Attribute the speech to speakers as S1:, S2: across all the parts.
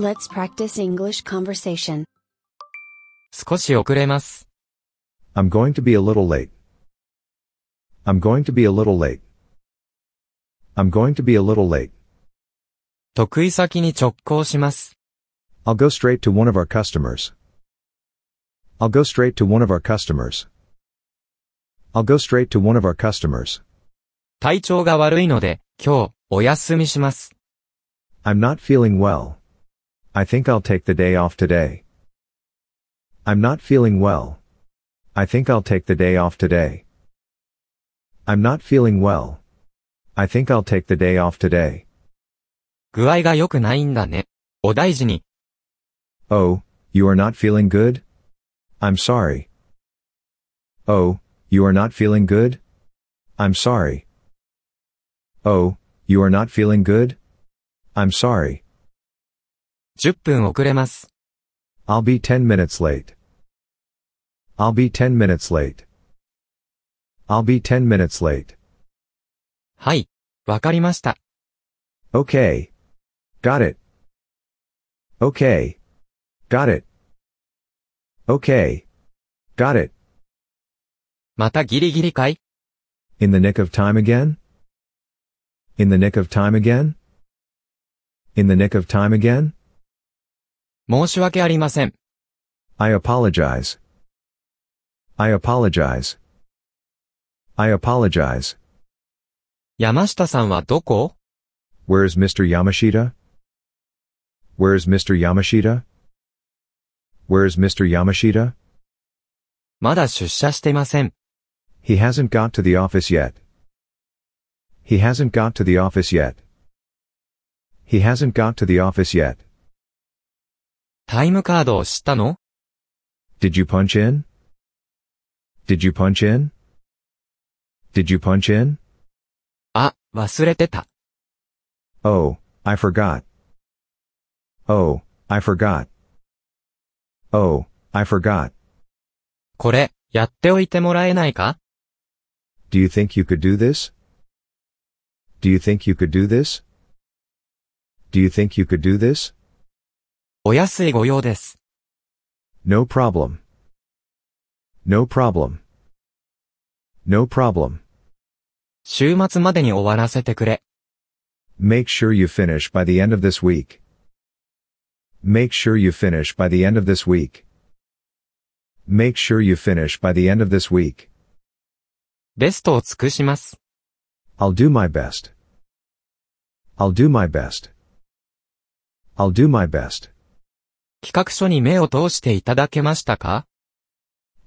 S1: Let's practice English conversation.
S2: 少し遅れます。I'm going to be a little late. I'm going to be a little late. I'm going to be a little late. 得意先に直行します。I'll go straight to one of our customers. I'll go straight to one of our customers. I'll go straight to one of our customers. 体調が悪いので、今日、お休みします。I'm not feeling well. I think I'll take the day off today. I'm not feeling well. I think I'll take the day off today. I'm not feeling well. I think I'll take the day off today. 具合が良くないんだね。お大事に。Oh, you are not feeling good? I'm sorry. Oh, you are not feeling good? I'm sorry. Oh, you are not feeling good? I'm sorry. 10分遅れます。I'll be 10 minutes late. I'll be 10 minutes late. I'll be 10 minutes late. はい、わかりました。Okay. Got it. Okay. Got it. Okay. Got it. またギリギリかい ?in the nick of time again? In the nick of time again? In the nick of time again? 申し訳ありません。I apologize. I apologize. I apologize. 山下さん
S1: はどこ
S2: ?Where's i Mr. Yamashita?Where's i Mr. Yamashita?Where's i Mr. Yamashita? まだ出社していません。He hasn't got to the office yet. He hasn't got to the office yet. He hasn't got to the office yet.
S1: タイムカードを知ったの
S2: ?Did you punch in?Did you punch in?Did you punch in? あ、忘れてた。Oh, I forgot.Oh, I forgot.Oh, I forgot. これ、やっておいてもらえないか ?Do you think you could do this?Do you think you could do this?Do you think you could do this? お安いご用です。No problem. No problem. No problem. 週末までに終わらせてくれ。Make sure you finish by the end of this week. Make sure you finish by the end of this week. Make sure you finish by the end of this week. ベストを尽くします。I'll do my best. I'll do my best. I'll do my best. 企画書に目を通していただけましたか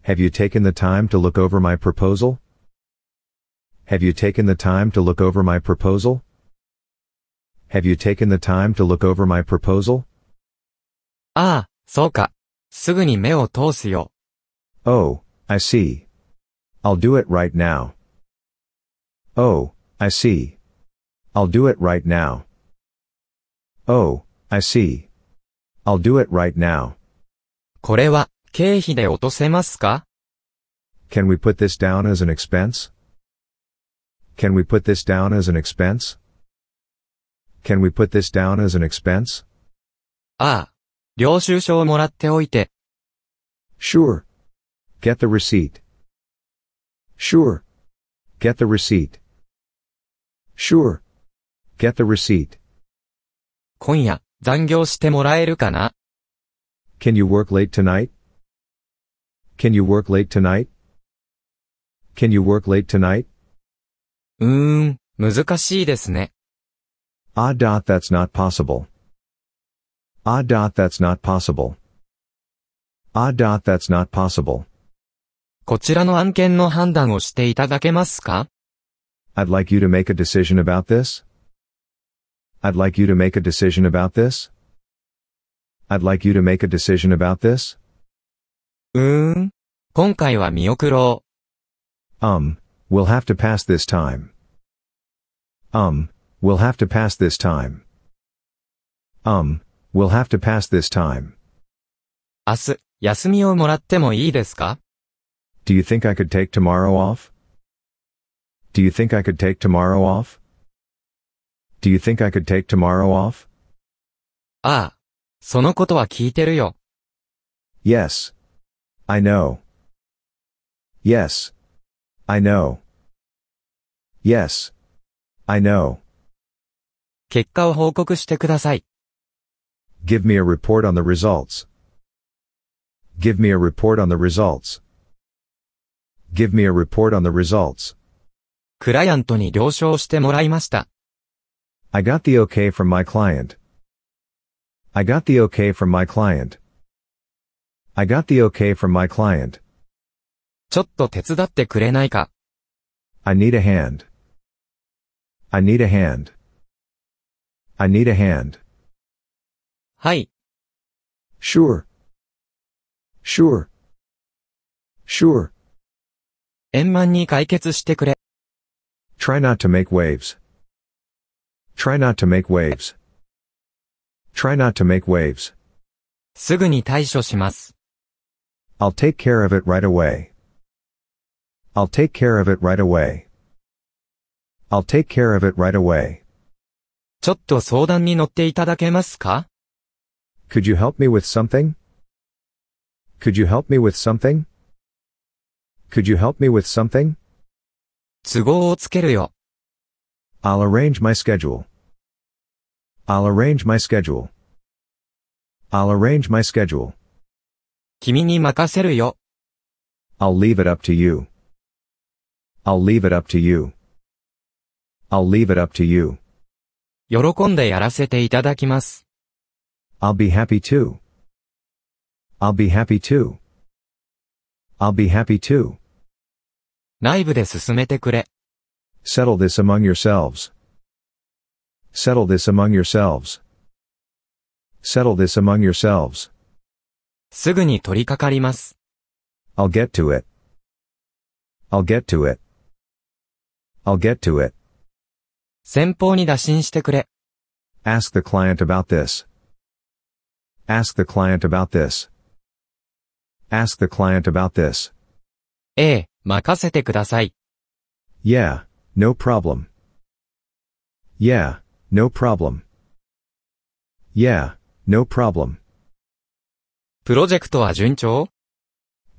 S2: ?Have you taken the time to look over my proposal? Have you taken the time to look over my proposal? Have you taken the time to look over my proposal? ああ、そうか。すぐに目を通すよ。Oh, I see. I'll do it right now. Oh, I see. I'll do it right now. Oh, I see. I'll do it right now. これは経費で落とせますか Can we put this down as an expense? Can we put this down as an expense? Can we put this down as an expense? ああ、領収書をもらっておいて。Sure. Ah, Get the receipt. Sure. Get the receipt. Sure. Get the receipt. 今夜、残業してもらえるかな ?Can you work late tonight?Can you work late tonight?Can you work late tonight? うーん、難
S1: しいですね。
S2: Ah dot that's not possible. Ah dot that's not possible. Ah dot that's not possible. こちらの案件の判断をしていただけますか ?I'd like you to make a decision about this. I'd like you to make a decision about this. I'd like you to make a decision about this. Um, we we'll have to pass this time. Um, we'll have to pass this time. Um, we'll have to pass this time. Do you think I could take tomorrow off? Do you think I could take tomorrow off? Do you think I could take tomorrow off? ああ。そのことは聞いてるよ。Yes. I know. Yes. I know. Yes. I know. 結果を報告してください。Give me a report on the results. Give me a report on the results. Give me a report on the results. クライアントに了承してもらいました。I got the okay from my client. I got the okay from my client. I got the okay from my client. ちょっと手伝ってくれないか I need a hand. I need a hand. I need a hand. はい。Sure. Sure. Sure. 円満に解決してくれ。Try not to make waves. Try not to make waves. Try not to make waves. すぐに対処します。I'll take care of it right away. I'll take care of it right away. I'll take care of it right away. ちょっと相談に乗っていただけますか Could you help me with something? Could you help me with something? Could you help me with something? 都合をつけるよ。I'll arrange my schedule. I'll arrange my schedule. I'll arrange my schedule. 君に任せるよ。I'll leave it up to you. I'll leave it up to you. I'll leave it up to you.
S1: 喜んでやらせていただき
S2: ます。I'll be happy too. I'll be happy too. I'll be happy too.
S1: 内部で進めてくれ。
S2: Settle this among yourselves. Settle this among yourselves. Settle this among yourselves. すぐに取り掛かります。I'll get to it. I'll get to it. I'll get to it. 先方に打診してくれ。Ask the client about this. Ask the client about this. Ask the client about this.
S1: ええ、任せてください。
S2: Yeah, no problem. Yeah, no problem. Yeah, no problem. プロジェクトは順調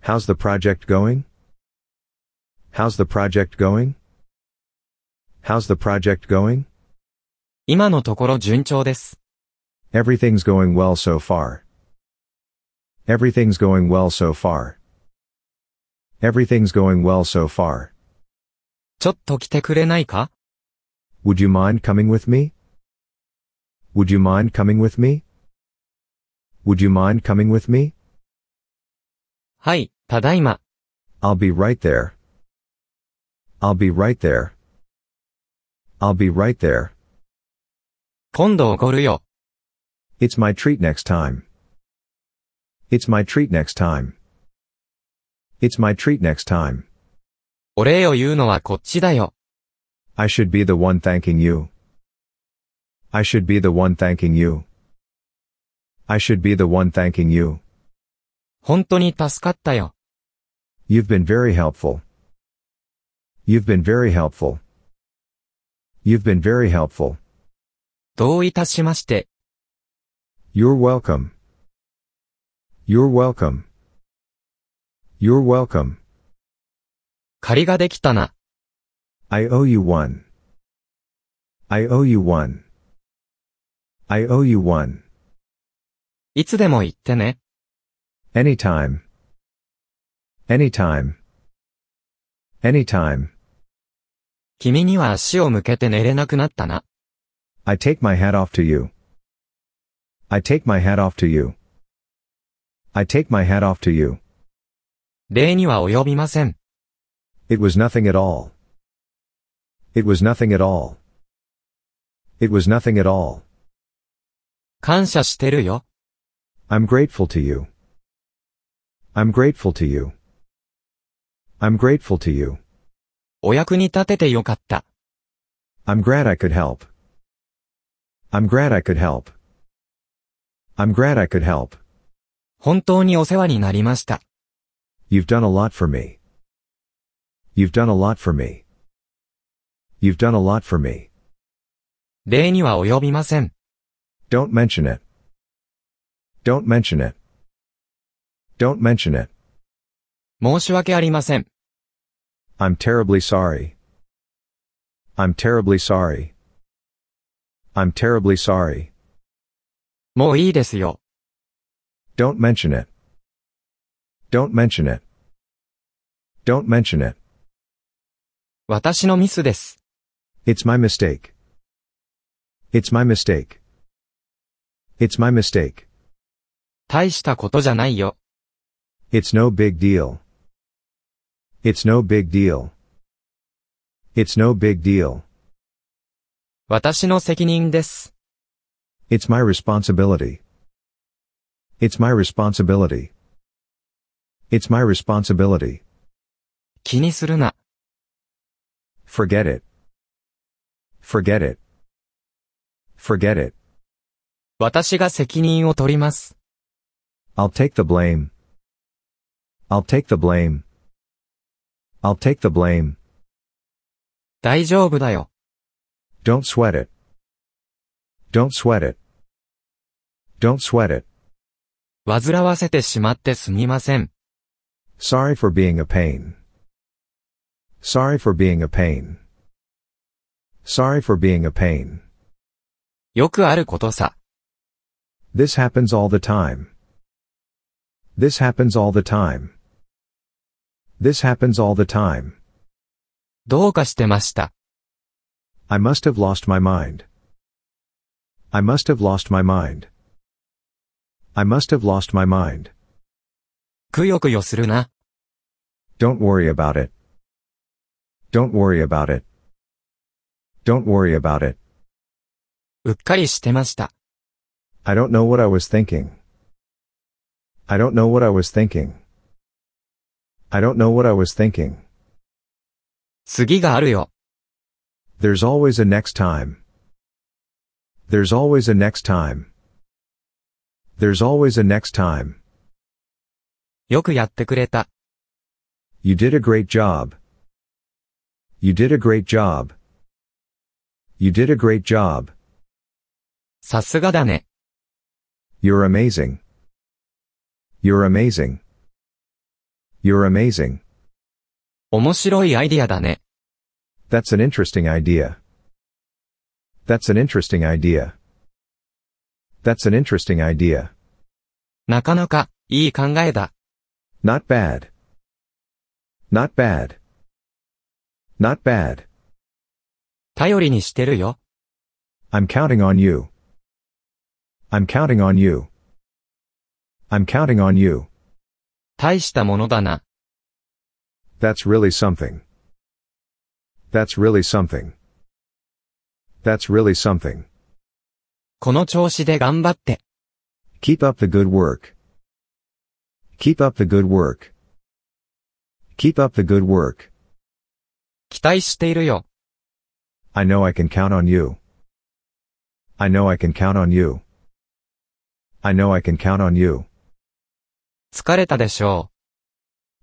S2: ?How's the project going? How's the project going? How's the project going? 今のところ順調です。Everything's going well so far. Everything's going well so far. Everything's going well so far. ちょっと来てくれないか Would you mind coming with me? Would you mind coming with me? Would you mind coming with me? はい、ただいま。I'll be right there. I'll be right there. I'll be right there. 今度おごるよ。It's my treat next time. It's my treat next time. It's my treat next time. お礼を言うのはこっちだよ。I should be the one thanking you.I should be the one thanking you.I should be the one thanking you. 本当に助かったよ。You've been very helpful.You've been very helpful.You've been very helpful. どういたしまして。You're welcome. You're welcome. You're welcome. 借りができたな。I owe you one. I owe you one. I owe you one. いつでも言ってね。anytime, anytime, anytime. 君には足を向けて寝れなくなったな。I take my hat off to you. I take my hat off to you. I take my hat off to you. 礼には及びません。It was nothing at all. It was nothing at all. It was nothing at all. 感謝してるよ。I'm grateful to you. I'm grateful to you. I'm grateful to you. お役に立ててよかった。I'm glad I could help. I'm glad I could help. I'm glad I could help. 本当にお世話になりました。You've done a lot for me. You've done a lot for me. You've done a lot for me. do not mention it. Don't mention it. Don't mention it. 申し訳ありません。I'm terribly sorry. I'm terribly sorry. I'm terribly sorry. もういいですよ。Don't mention it. Don't mention it. Don't mention it. 私のミスです。It's my mistake.It's my mistake.It's my mistake. 大したことじゃないよ。It's no big deal.It's no big deal.It's no big deal.
S1: 私の責任です。
S2: It's my responsibility.It's my responsibility.It's my responsibility. 気にするな。Forget it. Forget it. Forget it.
S1: 私が責任を取ります。
S2: I'll take the blame. I'll take the blame. I'll take the blame. 大丈夫だよ。Don't sweat it. Don't sweat it. Don't sweat it. 煩わせてしまってすみません。Sorry for being a pain. Sorry for being a pain. Sorry for being a pain. よくあることさ。This happens all the time. This happens all the time. This happens all the time. どうかしてました。I must have lost my mind. I must have lost my mind. I must have lost my mind. くよくよするな。Don't worry about it. Don't worry about it. Don't worry about it. うっかりしてました。I don't know what I was thinking. I don't know what I was thinking. I don't know what I was thinking. 次があるよ。There's always a next time. There's always a next time. There's always a next time. よくやってくれた。You did a great job. You did a great job. You did a great job. さすがだね。You're amazing. You're amazing. You're amazing. 面白いアイディアだね。That's an interesting idea. That's an interesting idea. That's an interesting idea. なかなか、いい考えだ。Not bad. Not bad. Not bad. i am counting on you. I'm counting on you. I'm counting on you. That's really something. That's really something. That's really something. Keep up the good work. Keep up the good work. Keep up the good work. 期待しているよ。I know I can count on you.I know I can count on you.I know I can count on you. 疲れたでしょ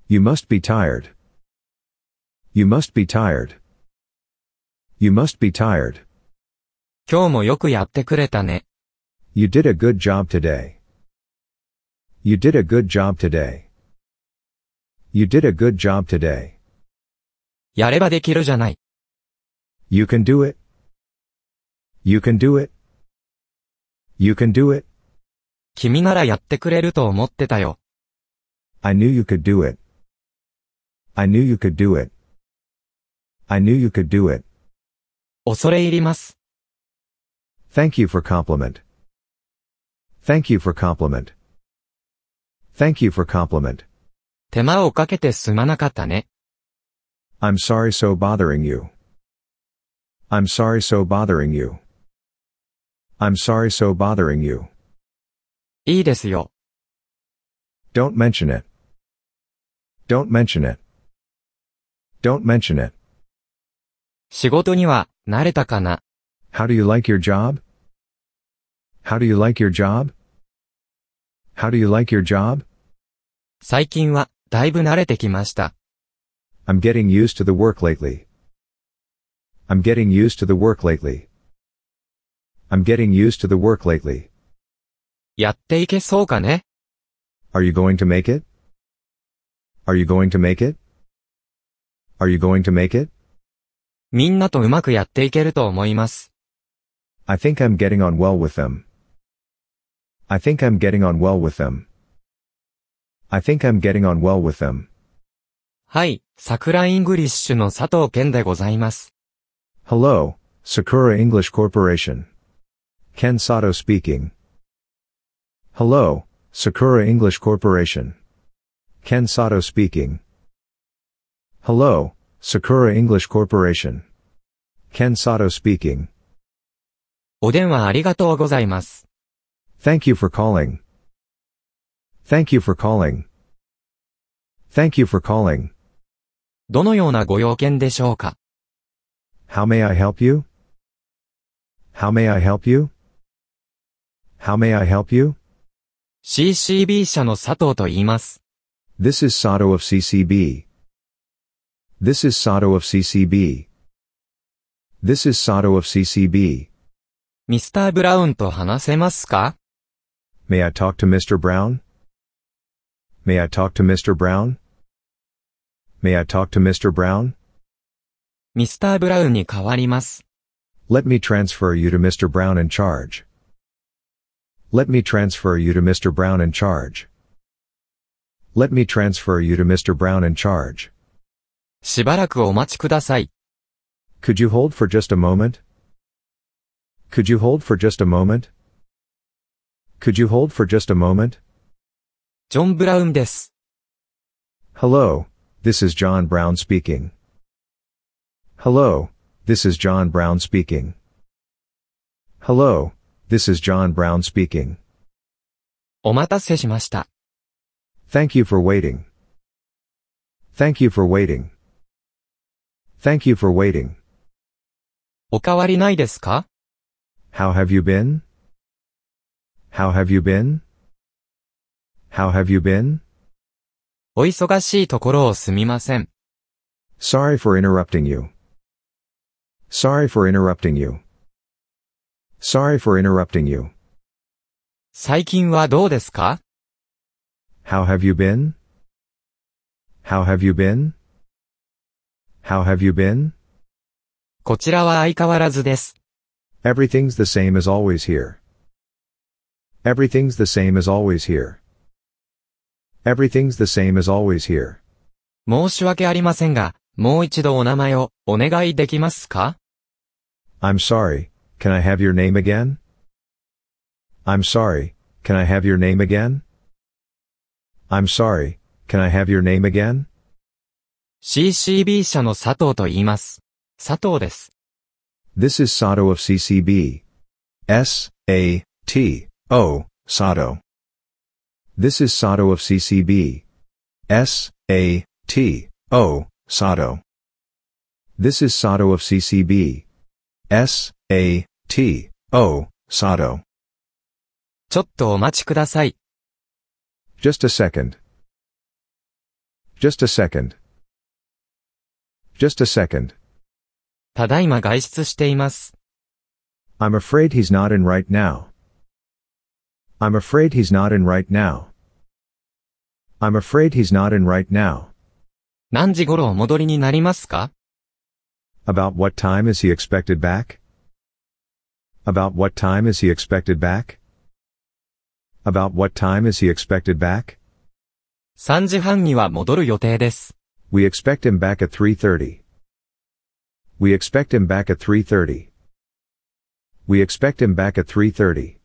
S2: う。You must be tired.You must be tired.You must be tired. 今日もよくやってくれたね。You did a good job today.You did a good job today. You did a good job today.
S1: やればできるじゃない。
S2: You can do it.You can do it.You can do it. 君ならやってくれると思ってたよ。I knew you could do it.I knew you could do it.I knew you could do it. 恐れ入ります。Thank you for compliment. Thank you for compliment. Thank you for compliment. 手間をかけてすまなかったね。I'm sorry so bothering you. I'm sorry so bothering you. I'm sorry so bothering you. do not mention it. Don't mention it. Don't mention it. 仕事には慣れたかな How do you like your job? How do you like your job? How do you like your job? 最近はだいぶ慣れてきました。I'm getting used to the work lately. I'm getting used to the work lately. I'm getting used to the work lately.
S1: やっていけそうかね
S2: Are you going to make it? Are you going to make it? Are you going to make it? みんなとうまくやっていけると思います。I think I'm getting on well with them. I think I'm getting on well with them. I think I'm getting on well with them. はい、桜イングリッシュの佐藤健でございます。Hello, Sakura English Corporation. Ken Sato speaking. Hello, Sakura English Corporation. Ken Sato speaking. Hello, Sakura English Corporation. Ken Sato speaking. お電話ありがとうございます。Thank you for calling. Thank you for calling. Thank you for calling. どのようなご用件でしょうか ?How may I help you? How may I help you? How may I help you? CCB 社の佐藤と言います。This is Sato of CCB. This is Sato of CCB. This is Sato of CCB.
S1: m r Brown と話せますか
S2: ?May I talk to Mr. Brown?May I talk to Mr. Brown? May I talk to Mr. Brown? ミスター・ブラウンに代わります。Let me transfer you to Mr. Brown in charge. Let me transfer you to Mr. Brown in charge. Let me transfer you to Mr. Brown in charge. しばらくお待ちください。Could you hold for just a moment? Could you hold for just a moment? Could you hold for just a moment? John Hello. This is John Brown speaking. Hello, this is John Brown speaking. Hello, this is John Brown speaking. Thank you for waiting. Thank you for waiting. Thank you for waiting. ?How have you been? How have you been? How have you been?
S1: お忙しいところをすみません。
S2: Sorry for interrupting you.Sorry for interrupting you.Sorry for interrupting you.
S1: 最近はどうですか
S2: ?How have you been?How have you been?How have you been? こちらは相変わらずです。Everything's the same as always here.Everything's the same as always here. Everything's the same as always here. 申し訳ありませんが、もう一度お名前をお願いできますか I'm sorry, can I have your name again? I'm sorry, can I have your name again? I'm sorry, can I have your name again? ?CCB 社の佐藤と言います。佐藤です。This is Sato of CCB. S, A, T, O, Sato. This is Sato of CCB. S, A, T, O, Sato. This is Sato of CCB. S, A, T, O, Sato. sato Just a second. Just a second. Just a second. ただいま外出しています。I'm afraid he's not in right now. I'm afraid he's not in right now. I'm afraid he's not in right now. 何時頃お戻りになりますか About what time is he expected back? About what time is he expected back? About what time is he expected back? 3時半には戻る予定です。We expect him back at 3.30. We expect him back at 3.30. We expect him back at 3.30.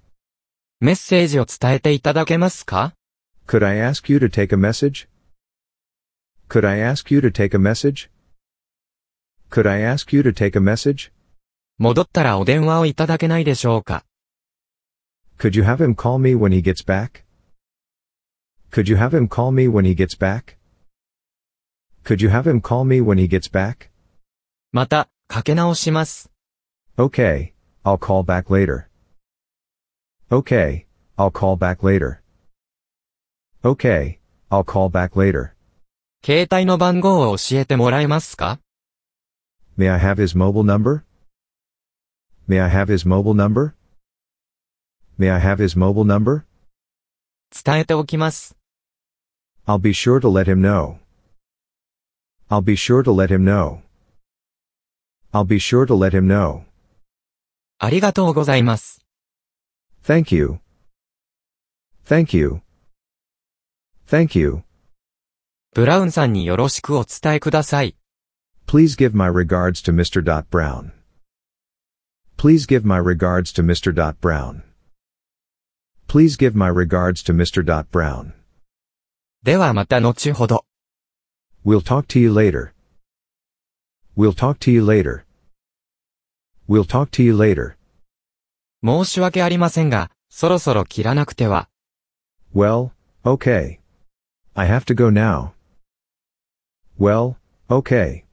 S2: メッセージを伝えていただけますか ?Could I ask you to take a message?Could I ask you to take a message?Could I ask you to take a message?
S1: 戻ったらお電話をいただけないでしょうか
S2: Could you have him call me when he gets back? Could you have him call me when he gets back? Could you have him call me when he gets back? また、かけ直します。Okay, I'll call back later. Okay, I'll call back later. Okay, I'll call back later.
S1: 携帯の番号を教えてもらえますか
S2: May I have his mobile number? May I have his mobile number? May I have his mobile number? 伝えておきます。I'll be sure to let him know. I'll be sure to let him know. I'll be sure to let him know. ありがとうございます。Thank you. Thank you. Thank you. ブラウンさんによろしくお伝えください。Please give my regards to Mr. Dot Brown. Please give my regards to Mr. Dot Brown. Please give my regards to Mr. Dot Brown. ではまた後ほど。We'll talk to you later. We'll talk to you later. We'll talk to you later. 申し訳ありませんが、そろそろ切らなくては。Well, okay. I have to go now. Well, okay.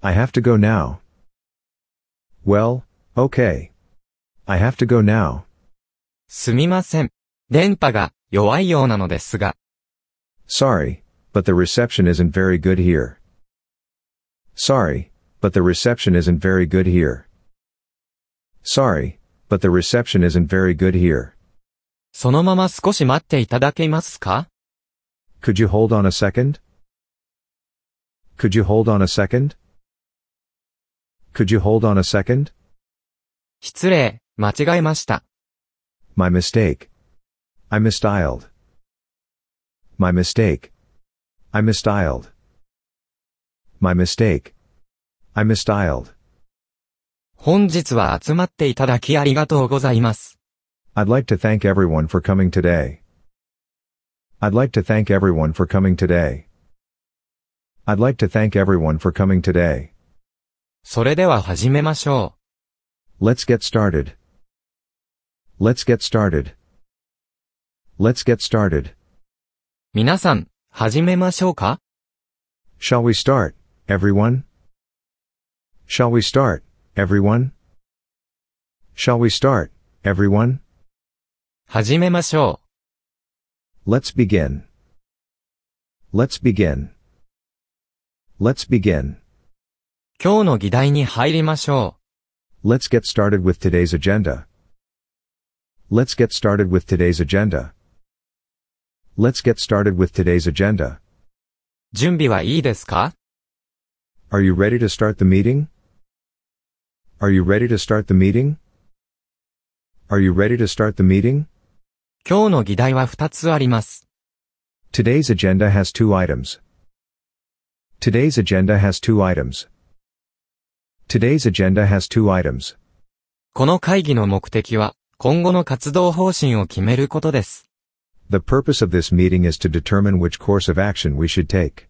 S2: I have to go now. Well, okay. I have to go now. すみません。電波が弱いようなのですが。Sorry, but the reception isn't very good here. Sorry, but the reception isn't very good here. Sorry, but the reception isn't very good here. そのまま少し待っていただけますか Could you hold on a second? Could you hold on a second? Could you hold on a second? 失礼、間違えました。My mistake. I misstyled. My mistake. I misstyled. My mistake. I misstyled. 本日は集まっていただきありがとうございます。I'd like to thank everyone for coming today. I'd like to thank everyone for coming today. I'd like to thank everyone for coming today.
S1: それでは始め
S2: ましょう。Let's get started. Let's get started. Let's get started. 皆さん、始めましょうか ?Shall we start, everyone? Shall we start? everyone? Shall we start, everyone? let us begin. Let's begin. Let's begin. let us get started with today's agenda. Let's get started with today's agenda. Let's get started with today's agenda.
S1: 準備はいいですか
S2: Are you ready to start the meeting? Are you ready to start the meeting? Are you ready to start the meeting? 今日の議題は2つあります。Today's agenda has two items. Today's agenda has two items. Today's agenda has two items. この会議の目的は、今後の活動方針を決めることです。The purpose of this meeting is to determine which course of action we should take.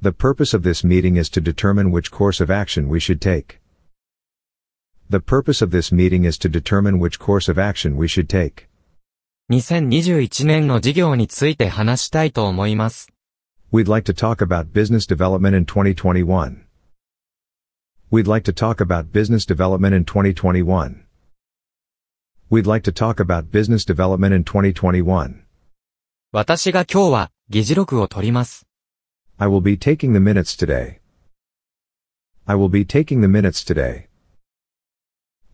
S2: The purpose of this meeting is to determine which course of action we should take. The purpose of this meeting is to determine which course of action we should take.
S1: 2021年の事業について話したいと思います。
S2: We'd like to talk about business development in 2021. We'd like to talk about business development in 2021. We'd like to talk about business development in 2021. 私が今日は議事録を取ります。I will be taking the minutes today. I will be taking the minutes today.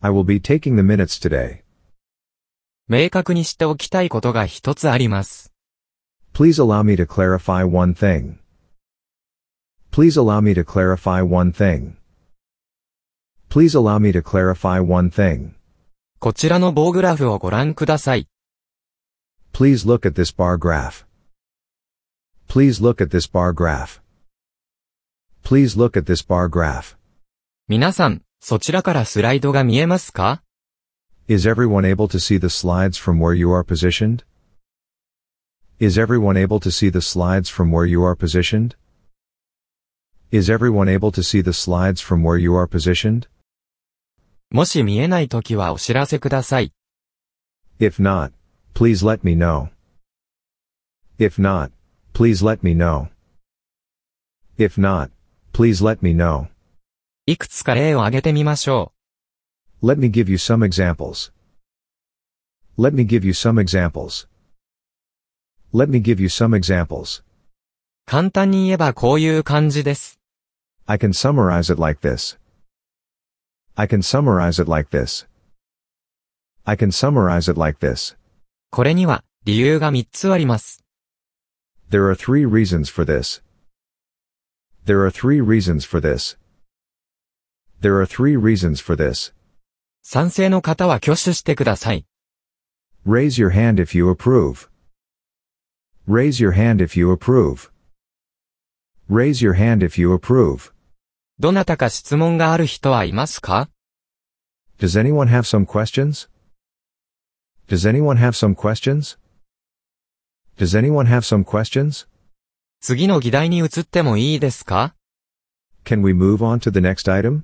S2: I will be taking the minutes today.
S1: 明確にしておきたいことが一つあります。
S2: Please allow me to clarify one thing. Please allow me to clarify one thing. Please allow me to clarify one thing. こちらの棒グラフをご覧ください。Please look at this bar graph. Please look at this bar graph. Please look at this bar graph. 皆
S1: さん、そちらからスライドが見えますか
S2: ?Is everyone able to see the slides from where you are positioned? Is everyone able to see the slides from where you are positioned? Is everyone able to see the slides from where you are positioned? もし見えないときはお知らせください。If not, please let me know. If not, please let me know. If not, please let me know. いくつか例を挙げてみましょう。Let me give you some examples.Let me give you some examples.Let me give you some examples. 簡単に言えばこういう
S1: 感じです。
S2: I can summarize it like this.I can summarize it like this.I can summarize it like this. これには理由が
S1: 3つあります。
S2: There are three reasons for this. There are three reasons for this. There are three reasons for this.
S1: 賛成の方は挙手してください。
S2: Raise your hand if you approve. Raise your hand if you approve. Raise your hand if you approve.
S1: どなたか質問がある人
S2: はいますか Does anyone have some questions? Does anyone have some questions? Does anyone have some questions? 次の議題に移ってもいいですか Can we move on to the next item?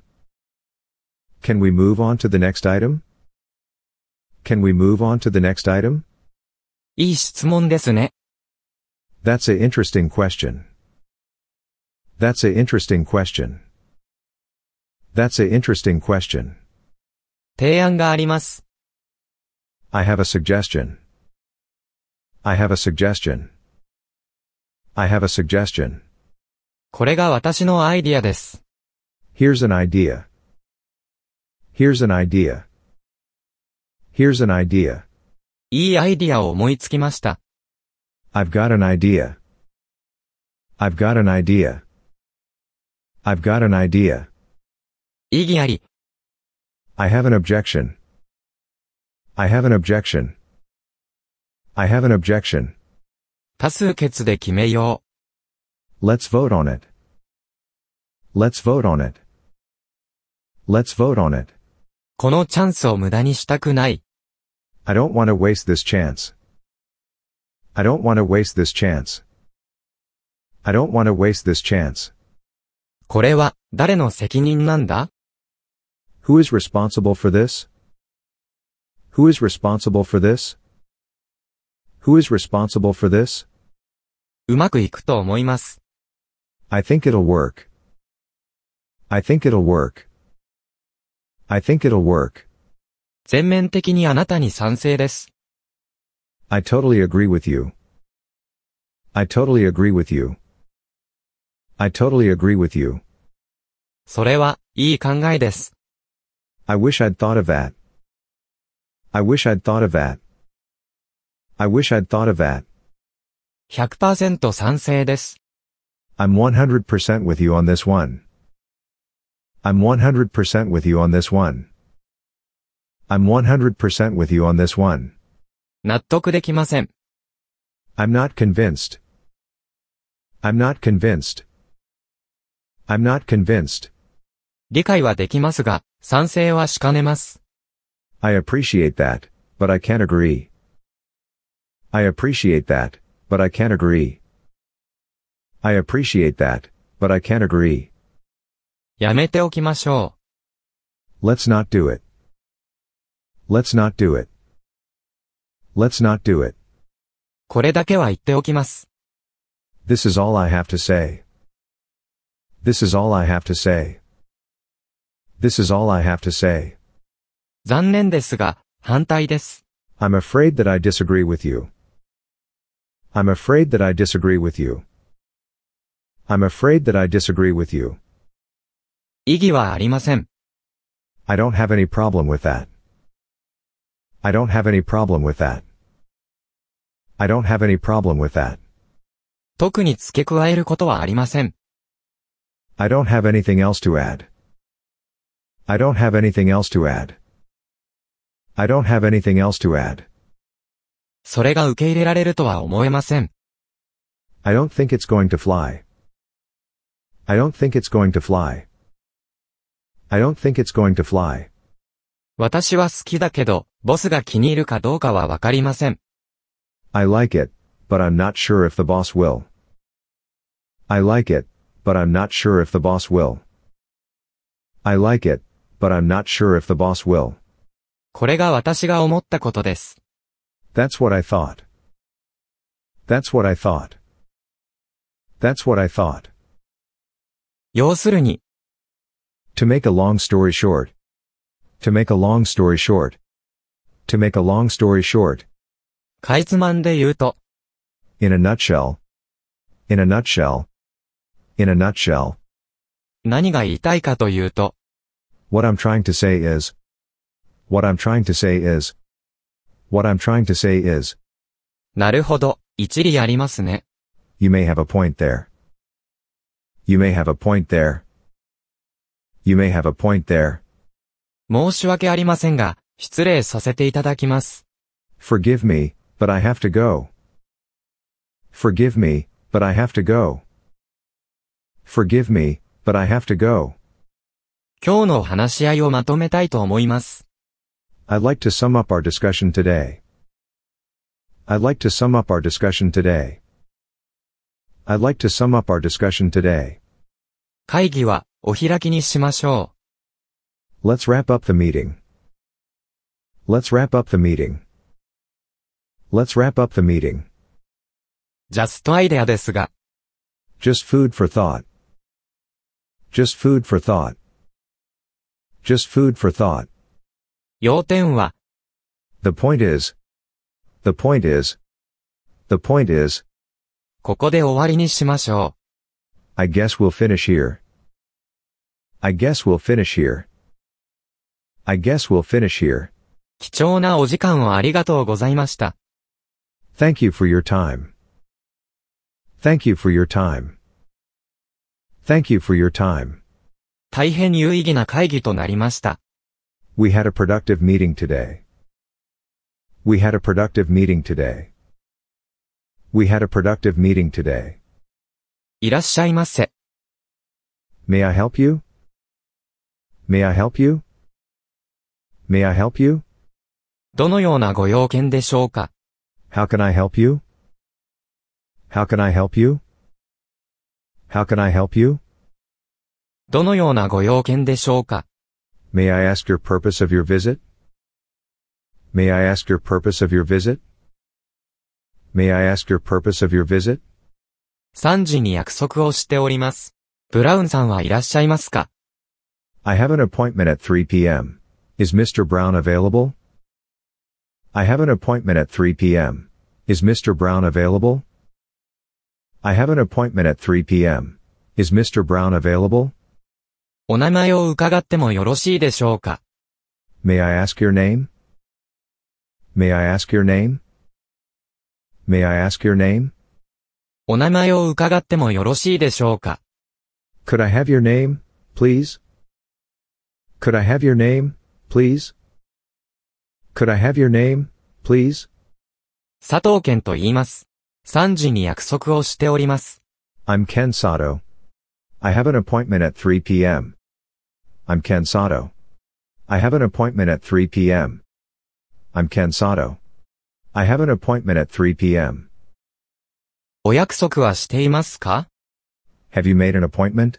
S2: Can we move on to the next item? Can we move on to the next item? That's an interesting question. That's an interesting question. That's an interesting question.
S1: I
S2: have a suggestion. I have a suggestion. I have a suggestion. Here's an idea. Here's an idea. Here's an idea. いいアイディアを思いつきました。I've got an idea. I've got an idea. I've got an idea. 意義あり。I have an objection. I have an objection. I have an objection. 多数決で決めよう。Let's vote on it. Let's vote on it. Let's vote on it. このチャンスを無駄にしたくない。I don't want to waste this chance.I don't want to waste this chance.I don't want to waste this chance. これは誰の責任なんだ ?Who is responsible for this?Who is responsible for this?Who is responsible for this? うまくいくと思います。I think it'll work. I think it'll work. I think it'll work. 全面的にあなたに賛成です。I totally agree with you. I totally agree with you. I totally agree with you. それは、いい考えです。I wish I'd thought of that. I wish I'd thought of that. I wish I'd thought of that. 100%賛成です。I'm 100% with you on this one. I'm 100% with you on this one. I'm 100% with you on this one. 納得できません。I'm not convinced. I'm not convinced. I'm not convinced. 理解はできますが、賛成はしかねます。I appreciate that, but I can't agree. I appreciate that, but I can't agree. I appreciate that, but I can't agree.
S1: やめておきましょ
S2: う。Let's not do it.Let's not do it.Let's not do it. これだけは言っておきます。This is all I have to say.This is all I have to say.This is all I have to say. 残念ですが、反対です。I'm afraid that I disagree with you.I'm afraid that I disagree with you.I'm afraid that I disagree with you. 意義はありません。I don't have any problem with that. I don't have any problem with that. I don't have any problem with that. 特に付け加えることはありません。I don't have anything else to add. I don't have anything else to add. I don't have anything else to add. そ
S1: れが受け入れられ
S2: るとは思えません。I don't think it's going to fly. I don't think it's going to fly. I don't think it's going to fly.
S1: 私は好きだけど、ボスが気に入るかどうかはわか
S2: りません。I like it, but I'm not sure if the boss will. I like it, but I'm not sure if the boss will. I like it, but I'm not sure if the boss will. これが私が思ったことです。That's what I thought. That's what I thought. That's what I thought. 要するに、to make a long story short. To make a long story short. To make a long story short. In a nutshell. In a nutshell. In a nutshell. 何が言いたいかというと。What I'm trying to say is. What I'm trying to say is. What I'm trying to say is.
S1: なるほど、一理ありますね。
S2: You may have a point there. You may have a point there. You may have a point there. 申し訳ありませんが、失礼させていただきます。Forgive me, but I have to go. Forgive me, but I have to go. Forgive me, but I have to go. 今日の話し合いをまとめたいと思います。I'd like to sum up our discussion today. I'd like to sum up our discussion today. I'd like to sum up our discussion today. 会議はお開きにしましょう。Let's wrap up the meeting.Let's wrap up the meeting.Let's wrap up the meeting. j u s t idea ですが。Just food for thought.Just food for thought.Just food for thought. 要点は。The point is. The point is. The point is. ここで終わりにしましょう。I guess we'll finish here. I guess we'll finish here. I guess we'll finish here. 貴重なお時間をありがとうございました。Thank you for your time. Thank you for your time. Thank you for your time. 大変有意義な会議となりました。We had a productive meeting today. We had a productive meeting today. We had a productive meeting today. いらっしゃいませ。May I help you?May I help you?May I help you? どのようなご用件でしょうか ?How can I help you?How can I help you?How can I help you? どのようなご用件でしょうか ?May I ask your purpose of your visit?May I ask your purpose of your visit?May I ask your purpose of your visit?
S1: 3時に約束をしております。ブラウンさんはいらっしゃいますか
S2: ?I have an appointment at 3pm. Is Mr. Brown available? I have an appointment at 3pm. Is Mr. Brown available? I have an appointment at 3pm. Is Mr. Brown available? お名前を伺ってもよろ
S1: しいでしょうか
S2: ?May I ask your name?May I ask your name?May I ask your name? お名前を伺ってもよろしいでしょうか ?Could I have your name, please?Could I have your name, please?Could I have your name, please? 佐藤健と言います。3時に約束をしております。I'm Ken Sato. I have an appointment at 3 p.m. I'm Ken Sato. I have an appointment at 3 p.m. I'm Ken Sato. I have an appointment at 3 p.m. お約束はしていますか ?Have you made an appointment?Have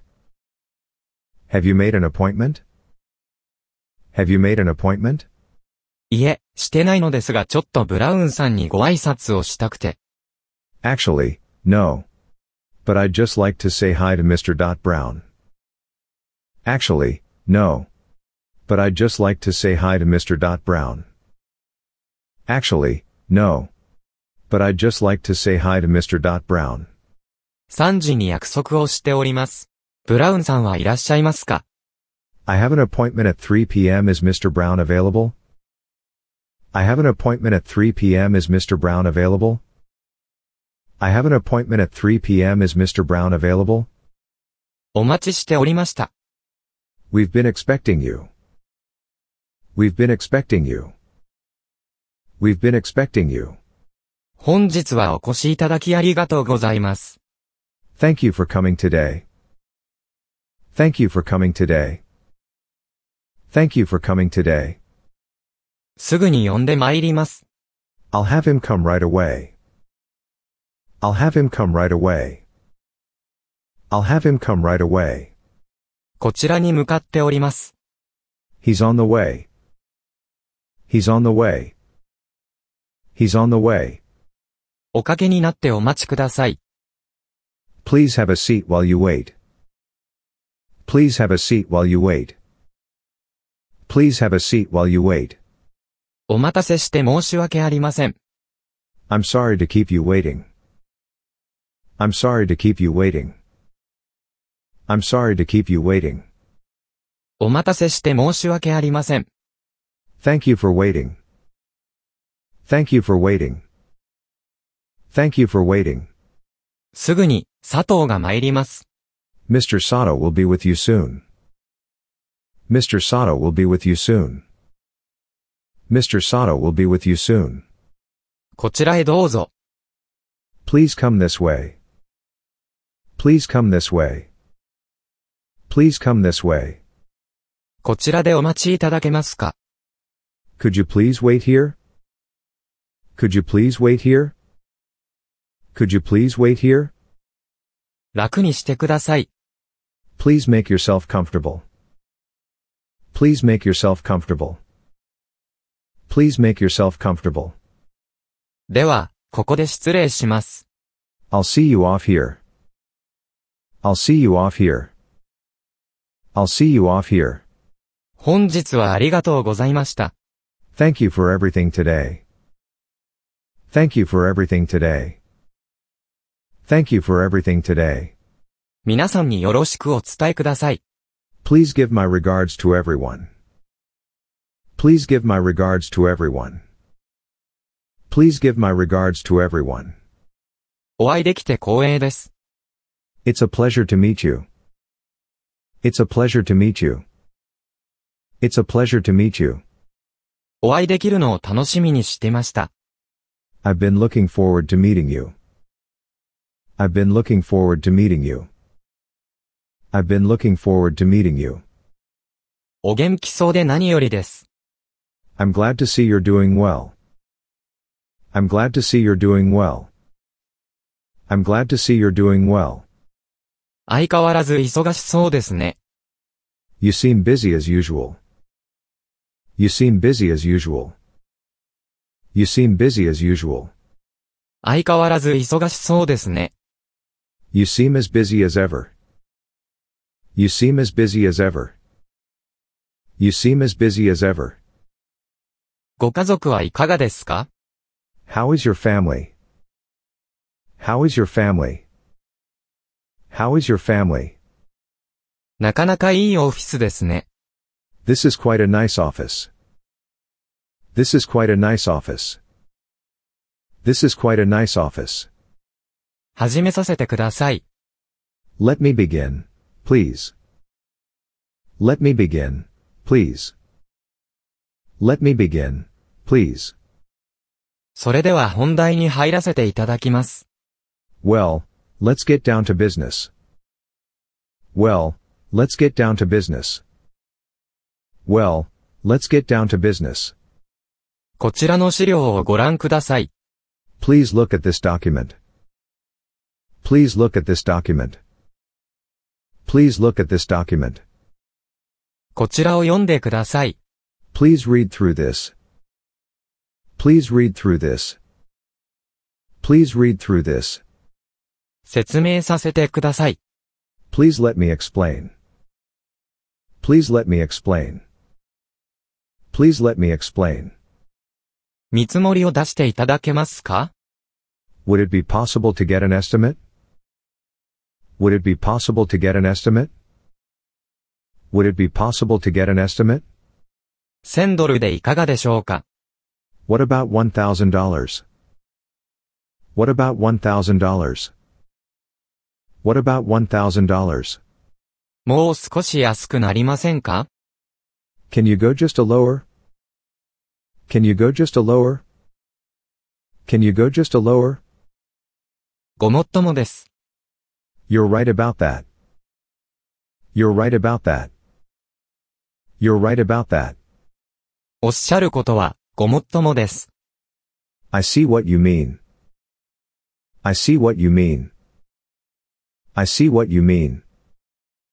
S2: you made an appointment?Have you made an appointment? いえ、してないのですがちょっとブラウンさんにご挨拶をしたくて。Actually, no. But I'd just like to say hi to Mr. Dot Brown. Actually, no. But I'd just like to say hi to Mr. Dot Brown. Actually, no. but I'd just like to say hi to Mr. Dot Brown. 3時に約束をしております。ブラウンさんはいらっしゃいますか I have an appointment at 3 p.m. Is Mr. Brown available? I have an appointment at 3 p.m. Is Mr. Brown available? I have an appointment at 3 p.m. Is Mr. Brown available? お待ちしておりました。We've been expecting you. We've been expecting you. We've been expecting you. 本日はお越しいただきありがとうございます。Thank you for coming today. Thank you for coming today. Thank you for coming today. すぐに呼んで参ります。I'll have him come right away. I'll have him come right away. I'll have him come right away. こちらに向かっております。He's on the way. He's on the way. He's on the way. おかげになってお待ちください。Please have a seat while you wait. Please have a seat while you wait. Please have a seat while you wait. お待たせして申し訳ありません。I'm sorry to keep you waiting. I'm sorry to keep you waiting. I'm sorry to keep you waiting. お待たせして申し訳ありません。Thank you for waiting. Thank you for waiting. Thank you for waiting. すぐに、佐藤が参ります。Mr. Sato will be with you soon. Mr. Sato will be with you soon. Mr. Sato will be with you soon. こちらへどうぞ。Please come this way. Please come this way. Please come this way. こちら
S1: でお待ちいただけますか
S2: ?Could you please wait here? Could you please wait here? Could you please wait here? 楽にしてください。Please make yourself comfortable. Please make yourself comfortable. Please make yourself comfortable. では、ここで失礼します。I'll see you off here. I'll see you off here. I'll see you off here. 本日はありがとうございました。Thank you for everything today. Thank you for everything today. Thank you for everything today. 皆さんによろしくお伝えください。Please give my regards to everyone. Please give my regards to everyone. Please give my regards to everyone. お
S1: 会いできて光栄です。
S2: It's a pleasure to meet you. It's a pleasure to meet you. It's a pleasure to meet you. お会いできるのを楽しみにしていました。I've been looking forward to meeting you. I've been looking forward to meeting you. I've been looking forward to meeting you.
S1: お元気そうで何よりです。
S2: I'm glad to see you're doing well. I'm glad to see you're doing well. I'm glad to see you're doing well.
S1: 相変わらず忙しそうですね。
S2: You seem busy as usual. You seem busy as usual. You seem busy as usual. 相変わらず忙しそうですね。you seem as busy as ever. You seem as busy as ever. You seem as busy as ever. ご家族はいかがですか How is your family? How is your family? How is your family? なかなかいいオフィスですね。This is quite a nice office. This is quite a nice office. This is quite a nice office. 始めさせてください。Let me begin, please. Let me begin, please. Let me begin, please. それでは本題に入らせていただきます。Well, let's get down to business. Well, let's get down to business. Well, let's get down to business. こちらの資料をご覧ください。Please look at this document. Please look at this document. Please look at this document. こ
S1: ちらを読んでく
S2: ださい。Please read through this. Please read through this. Please read through this.
S1: 説明させてくださ
S2: い。Please let me explain. Please let me explain. Please let me explain.
S1: 見積もりを出していただけますか
S2: Would it be possible to get an estimate? Would it be possible to get an estimate? Would it be possible to get an estimate? 1000ドルでいかがでしょうか What about $1,000? What about $1,000? What about $1,000? もう少し安くなりませんか Can you go just a lower? Can you go just a lower? Can you go just a lower? ごもっともです。you're right about that. You're right about that. You're right about that. おっしゃることは、ごもっともです。I see what you mean. I see what you mean. I see what you mean.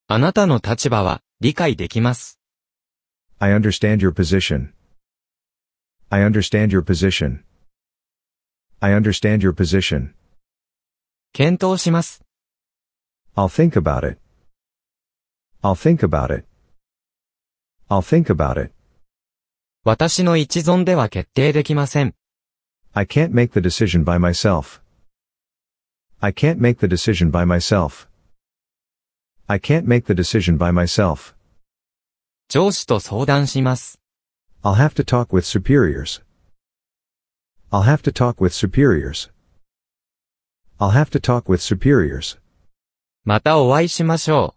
S1: あなたの立場は、理解できます。
S2: I understand your position. I understand your position. I understand your position. 検討します。I'll think about it. I'll think about it. I'll think about it. 私の一存では決定できません。I can't make the decision by myself. I can't make the decision by myself. I can't make the decision by myself. 上司と相談します。I'll have to talk with superiors. I'll have to talk with superiors. I'll have to talk with superiors. またお会いしましょ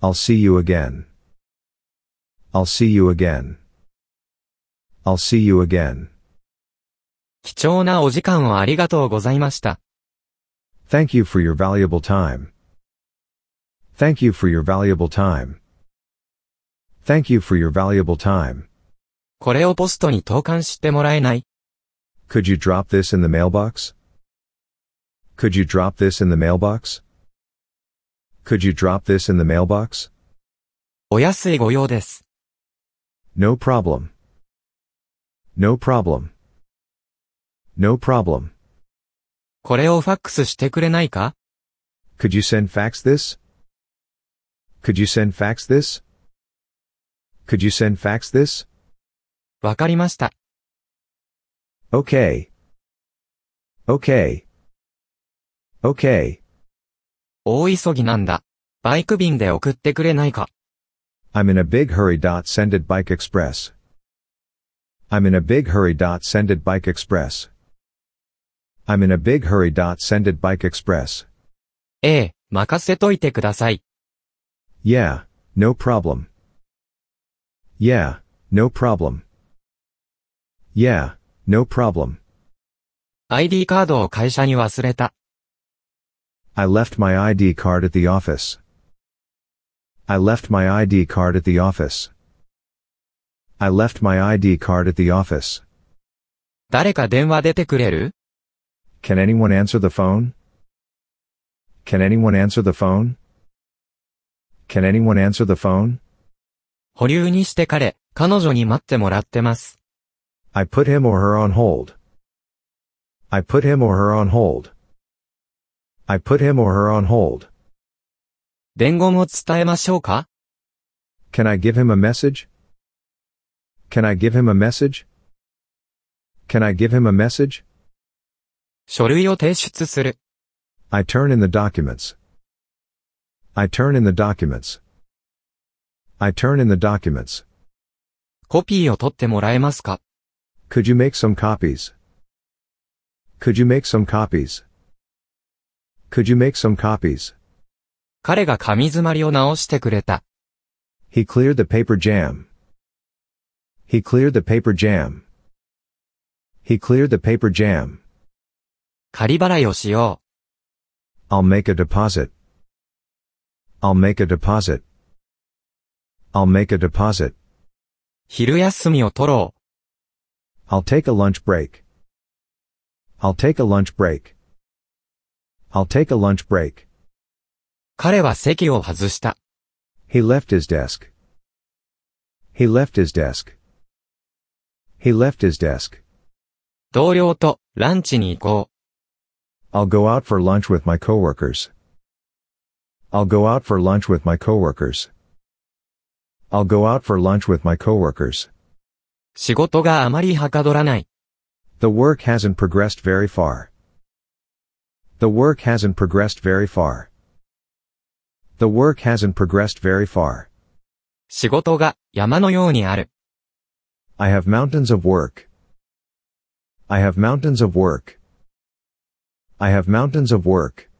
S2: う。I'll see you again. I'll see you again. I'll see you again. 貴重なお時間をありがとうございました。Thank you for your valuable time. Thank you for your valuable time. Thank you for your valuable time. これをポストに投函してもらえない ?Could you drop this in the mailbox? Could you drop this in the mailbox? Could you drop this in the mailbox? No problem. No problem. No problem. これをファックスしてくれないか Could you send fax this? Could you send fax this? Could you send fax this? Okay. Okay. Okay. 大急ぎなんだ。バイク便で送ってくれないか ?I'm in a big hurry. Send it bike express. I'm in a big hurry. Send it bike express. I'm in a big hurry. Send it bike express. ええ、
S1: 任せといてください。
S2: Yeah, no problem. Yeah, no problem. Yeah, no problem.
S1: ID カードを会社に忘れた。
S2: I left my ID card at the office. I left my ID card at the office. I left my ID card at the office.
S1: Can
S2: anyone answer the phone? Can anyone answer the phone? Can anyone answer the phone? 保留にして彼、彼女に待ってもらってます。I put him or her on hold. I put him or her on hold. I put him or her on hold. 伝言を伝えましょうか Can I give him a message? Can I give him a message? Can I give him a message? 書類を提出する。I turn in the documents. I turn in the documents. I turn in the documents. コピーを取ってもらえますか Could you make some copies? Could you make some copies? Could you make some copies? 彼が紙詰まりを直してくれた。He cleared the paper jam. He cleared the paper jam. He cleared the paper jam. I'll make a deposit. I'll make a deposit. I'll make a deposit. i will take a lunch break. I'll take a lunch break. I'll take a lunch break. 彼は席を外した。He left his desk. He left his desk. He left his desk. I'll go out for lunch with my coworkers. I'll go out for lunch with my coworkers. I'll go out for lunch with my coworkers. う。仕事があまりはかどらない。The work hasn't progressed very far. The work hasn't progressed very far. The work hasn't progressed very far. I have mountains of work. I have mountains of work. I have mountains of work.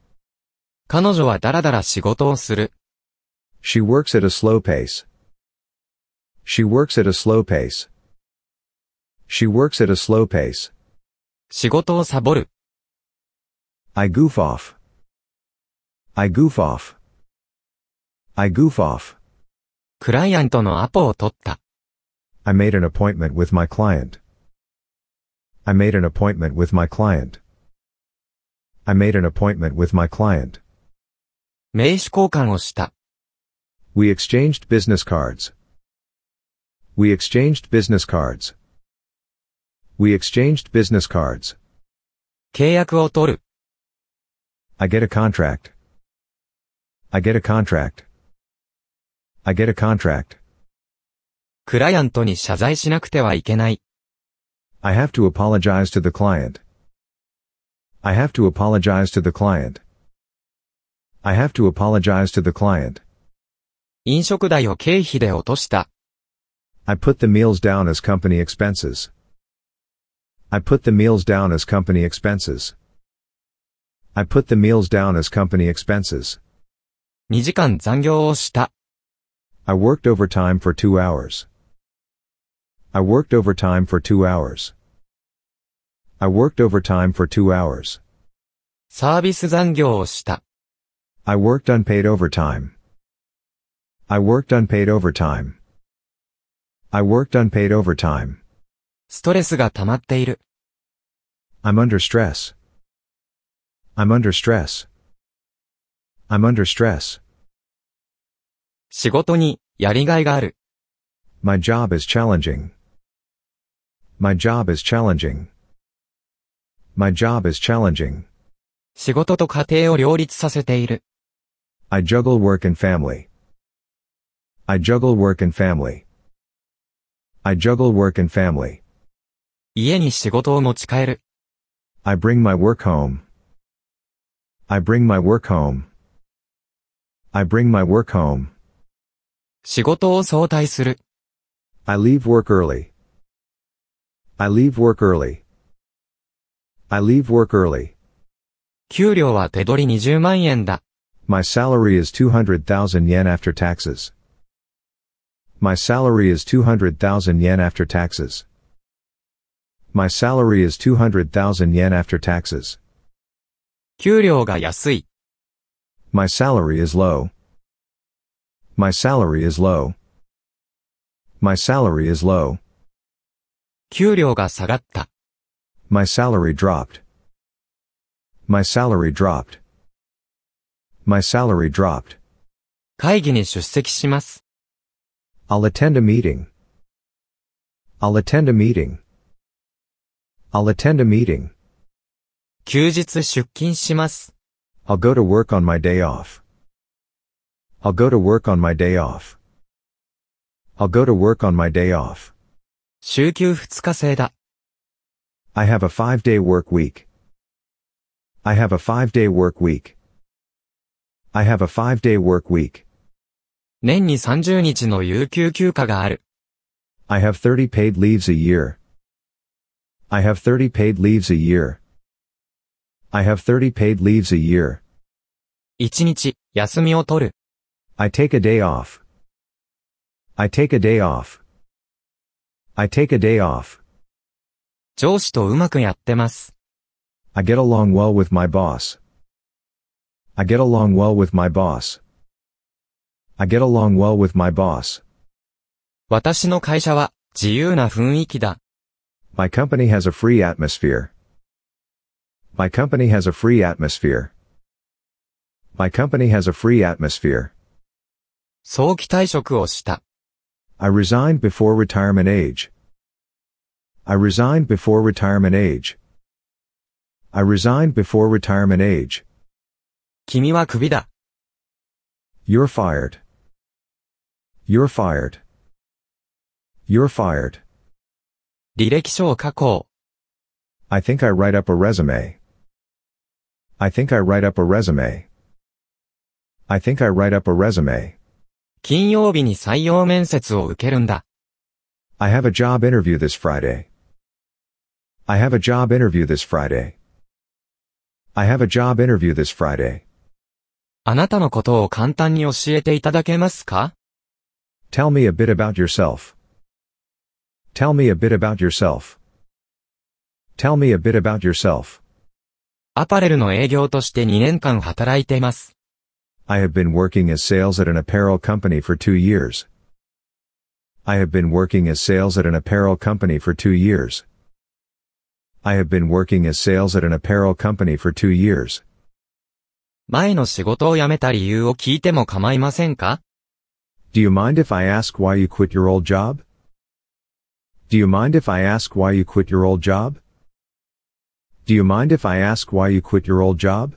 S2: She works at a slow pace. She works at a slow pace. She works at a slow pace. 仕事をサボる。I goof off. I goof off. I goof off. I made an appointment with my client. I made an appointment with my client. I made an appointment with my client. We exchanged business cards. We exchanged business cards. We exchanged business cards. 契約を取る。I get a contract. I get a contract. I get a contract. クライアントに謝罪しなくてはいけない。I have to apologize to the client. I have to apologize to the client. I have to apologize to the client. 飲食代を経費で落とした。I put the meals down as company expenses. I put the meals down as company expenses. I put the meals down as company expenses. 2時間残業をした。I worked overtime for two hours. I worked overtime for two hours. I worked overtime for two hours. サービス残業をした。I worked unpaid overtime. I worked unpaid overtime. I worked unpaid overtime. ストレスが溜まっている。I'm under stress. I'm under stress. I'm under stress. 仕事にやりがいがある。My job is challenging. My job is challenging. My job is challenging. 仕事と家庭を両立させている。I juggle work and family. I juggle work and family. I juggle work and family.
S1: 家に仕事を持ち帰る。
S2: I bring my work home. I bring my work home. I bring my work home. 仕事を早退する。I leave work early. I leave work early. I leave work early. 給料は手取り20万円だ。My salary is 200,000 yen after taxes. My salary is 200,000 yen after taxes. My salary is 200,000 yen after taxes. 給料
S1: が安い。
S2: My salary is low. My salary is low. My salary is low. 給料が下がった。My salary dropped. My salary dropped. My salary dropped. 会議に出席します。I'll attend a meeting. I'll attend a meeting. I'll attend a meeting. 休日出勤します。I'll go to work on my day off. I'll go to work on my day off. I'll go to work on my day off. 週休二日制だ。I have a five-day work week. I have a five-day work week. I have a five-day work week. 年に30日の有給休暇がある。I have 30 paid leaves a year. I have 30 paid leaves a year. I have 30 paid leaves a year. I take a day off. I take a day off. I take a day off. I get along well with my boss. I get along well with my boss. I get along well with my boss. My company has a free atmosphere. My company has a free atmosphere. My company has a free atmosphere. 早期退職をした。I resigned before retirement age. I resigned before retirement age. I resigned before retirement age. 君はクビだ。You're fired. You're fired. You're fired. 履歴書を書こう。I think I write up a resume. I think I write up a resume. I think I write up a resume. 金曜日に採用面接を受けるんだ。I have a job interview this Friday. I have a job interview this Friday. I have a job interview this Friday. あなたのことを簡単に教えていただけますか Tell me a bit about yourself. Tell me a bit about yourself. Tell me a bit about yourself.
S1: アパレルの営業として2年間働いています。
S2: I have been working as sales at an apparel company for two years. I have been working as sales at an apparel company for two years. I have been working as sales at an apparel company for two years. 前の仕事を辞めた理由を聞いても構いませんか ?Do you mind if I ask why you quit your old job?Do you mind if I ask why you quit your old job? Do you mind if I ask why you quit your old job?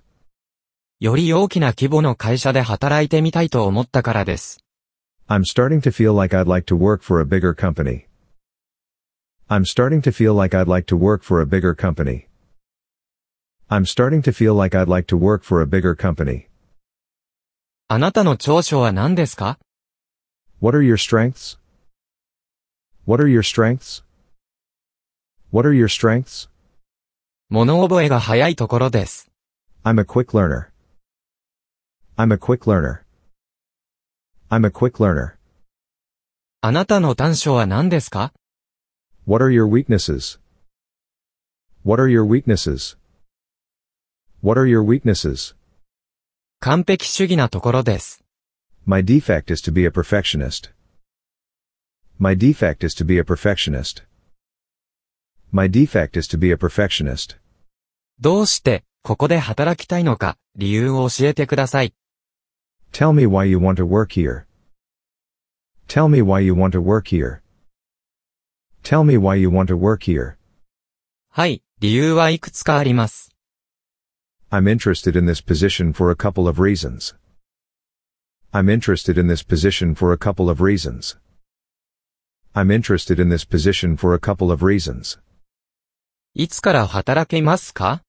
S2: より大きな規模の会社で働いてみたいと思ったからです。I'm starting to feel like I'd like to work for a bigger company. I'm starting to feel like I'd like to work for a bigger company. I'm starting to feel like I'd like to work for a bigger company. あなたの長所は何ですか ?What are your strengths? What are your strengths? What are your strengths? 物覚えが早いところです。I'm a quick learner. I'm a quick learner. I'm a quick learner. あなたの短所は何ですか ?What are your weaknesses?What are your weaknesses?What are your weaknesses? 完璧主義なところです。My defect is to be a perfectionist. My defect is to be a perfectionist. My defect is to be a perfectionist.
S1: どうして、ここで働きたいのか、理由を教えてください。
S2: Tell me why you want to work here. Tell me why you want to work here. Tell me why you want to work here.
S1: はい、理由はいくつかあります。
S2: I'm interested in this position for a couple of reasons. I'm interested in this position for a couple of reasons. I'm interested in this position for a couple of reasons.
S1: いつから働けます
S2: か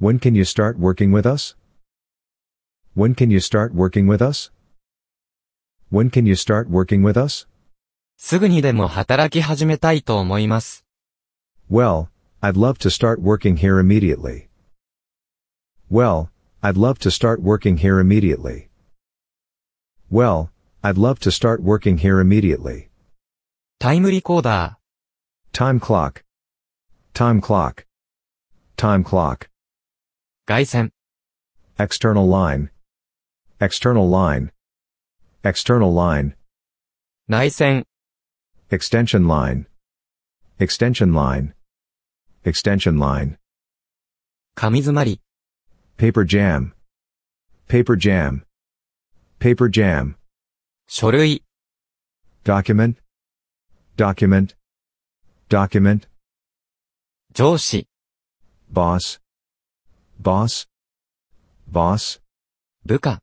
S2: ?When can you start working with us?When can you start working with us?When can you start working with us? すぐにでも働き始めたいと思います。Well, I'd love to start working here immediately. Well, I'd love to start working here immediately. Well, I'd love to start working here immediately. タイムリコーダー time clock Time clock. Time clock. 外線 External line. External line. External line. 内線 Extension line. Extension line. Extension line. 紙詰まり Paper jam. Paper jam. Paper jam. 書類 Document. Document. Document. 上司。boss, boss, boss, 部下。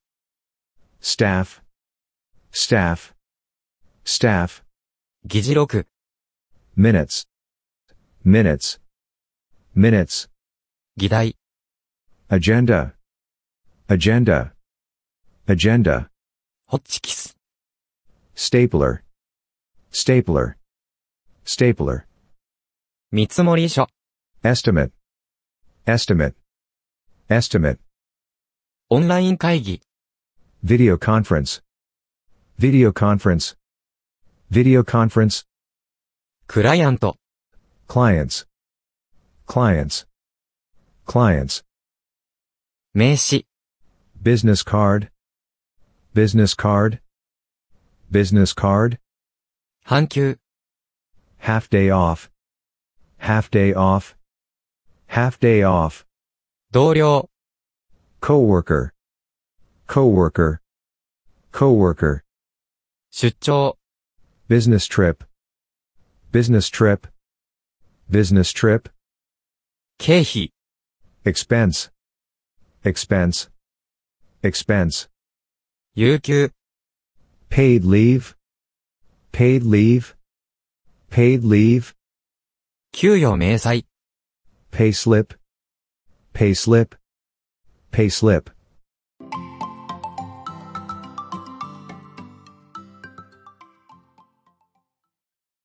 S2: staff, staff, staff, 議事録。minutes, minutes, minutes, 議題。agenda, agenda, agenda, ホッチキス。stapler, stapler, stapler, 見積もり書。estimate, estimate, estimate. Online Video conference, video conference, video conference. Client. clients, clients. Business card, business card, business card. Half day off, half day off, half day off, 同僚. coworker, coworker, Business trip, business trip, business trip, 経費. expense, expense, Expense. Paid leave, paid leave, paid leave, 給与明細、pay slip, pay slip, pay slip.